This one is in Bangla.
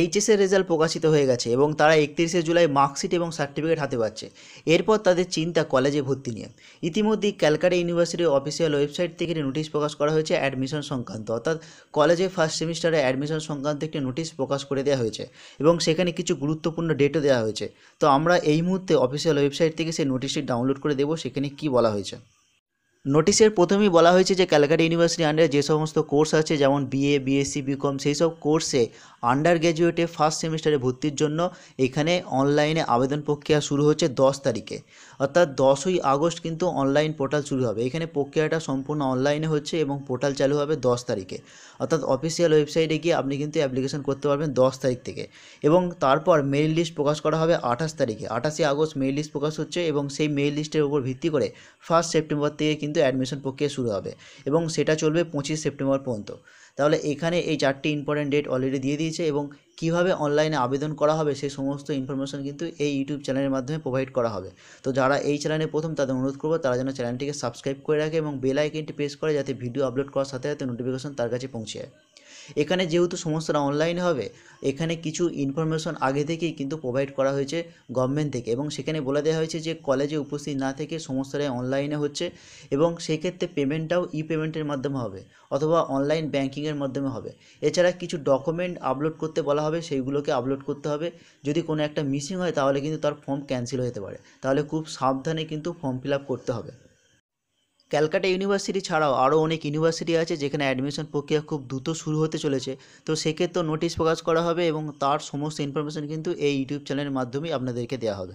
এইচএসের রেজাল্ট প্রকাশিত হয়ে গেছে এবং তারা একত্রিশে জুলাই মার্কশিট এবং সার্টিফিকেট হাতে পাচ্ছে এরপর তাদের চিন্তা কলেজে ভর্তি নিয়ে ইতিমধ্যেই ক্যালকাটা ইউনিভার্সিটির অফিসিয়াল ওয়েবসাইট থেকে নোটিশ প্রকাশ করা হয়েছে অ্যাডমিশন সংক্রান্ত অর্থাৎ কলেজে ফার্স্ট সেমিস্টারে অ্যাডমিশন সংক্রান্ত একটি নোটিশ প্রকাশ করে দেওয়া হয়েছে এবং সেখানে কিছু গুরুত্বপূর্ণ ডেটও দেওয়া হয়েছে তো আমরা এই মুহূর্তে অফিসিয়াল ওয়েবসাইট থেকে সেই নোটিশটি ডাউনলোড করে দেবো সেখানে কি বলা হয়েছে নোটিশের প্রথমেই বলা হয়েছে যে ক্যালকাটা ইউনিভার্সিটি আন্ডারে যে সমস্ত কোর্স আছে যেমন বিএ বিএসসি বিকম সেই সব কোর্সে আন্ডার গ্র্যাজুয়েটে ফার্স্ট সেমিস্টারে ভর্তির জন্য এখানে অনলাইনে আবেদন প্রক্রিয়া শুরু হচ্ছে দশ তারিখে অর্থাৎ দশই আগস্ট কিন্তু অনলাইন পোর্টাল শুরু হবে এখানে প্রক্রিয়াটা সম্পূর্ণ অনলাইনে হচ্ছে এবং পোর্টাল চালু হবে দশ তারিখে অর্থাৎ অফিসিয়াল ওয়েবসাইটে গিয়ে আপনি কিন্তু অ্যাপ্লিকেশন করতে পারবেন দশ তারিখ থেকে এবং তারপর মেইল লিস্ট প্রকাশ করা হবে আঠাশ তারিখে আঠাশে আগস্ট মেইল লিস্ট প্রকাশ হচ্ছে এবং সেই মেইল লিস্টের উপর ভিত্তি করে ফার্স্ট সেপ্টেম্বর থেকে কিন্তু কিন্তু অ্যাডমিশন প্রক্রিয়া শুরু হবে এবং সেটা চলবে পঁচিশ সেপ্টেম্বর পর্যন্ত তাহলে এখানে এই চারটি ইম্পর্টেন্ট ডেট অলরেডি দিয়ে দিয়েছে এবং কিভাবে অনলাইনে আবেদন করা হবে সেই সমস্ত ইনফরমেশন কিন্তু এই ইউটিউব চ্যানেলের মাধ্যমে প্রোভাইড করা হবে তো যারা এই চ্যানেলে প্রথম তাদের অনুরোধ করবো তারা যেন চ্যানেলটিকে সাবস্ক্রাইব করে রাখে এবং বেল আইকনটি প্রেস করে যাতে ভিডিও আপলোড করার সাথে সাথে নোটিফিকেশন তার কাছে পৌঁছে যায় এখানে যেহেতু সমস্তটা অনলাইনে হবে এখানে কিছু ইনফরমেশন আগে থেকেই কিন্তু প্রোভাইড করা হয়েছে গভর্নমেন্ট থেকে এবং সেখানে বলে দেওয়া হয়েছে যে কলেজে উপস্থিত না থেকে সমস্তটাই অনলাইনে হচ্ছে এবং সেক্ষেত্রে পেমেন্টটাও ই পেমেন্টের মাধ্যমে হবে অথবা অনলাইন ব্যাঙ্কিংয়ের মাধ্যমে হবে এছাড়া কিছু ডকুমেন্ট আপলোড করতে বলা হবে সেইগুলোকে আপলোড করতে হবে যদি কোনো একটা মিসিং হয় তাহলে কিন্তু তার ফর্ম ক্যান্সেল হতে পারে তাহলে খুব সাবধানে কিন্তু ফর্ম ফিল করতে হবে ক্যালকাটা ইউনিভার্সিটি ছাড়াও আরও অনেক ইউনিভার্সিটি আছে যেখানে অ্যাডমিশন প্রক্রিয়া খুব দ্রুত শুরু হতে চলেছে তো সেক্ষেত্রে নোটিশ প্রকাশ করা হবে এবং তার সমস্ত ইনফরমেশান কিন্তু এই ইউটিউব চ্যানেলের মাধ্যমেই আপনাদেরকে দেওয়া হবে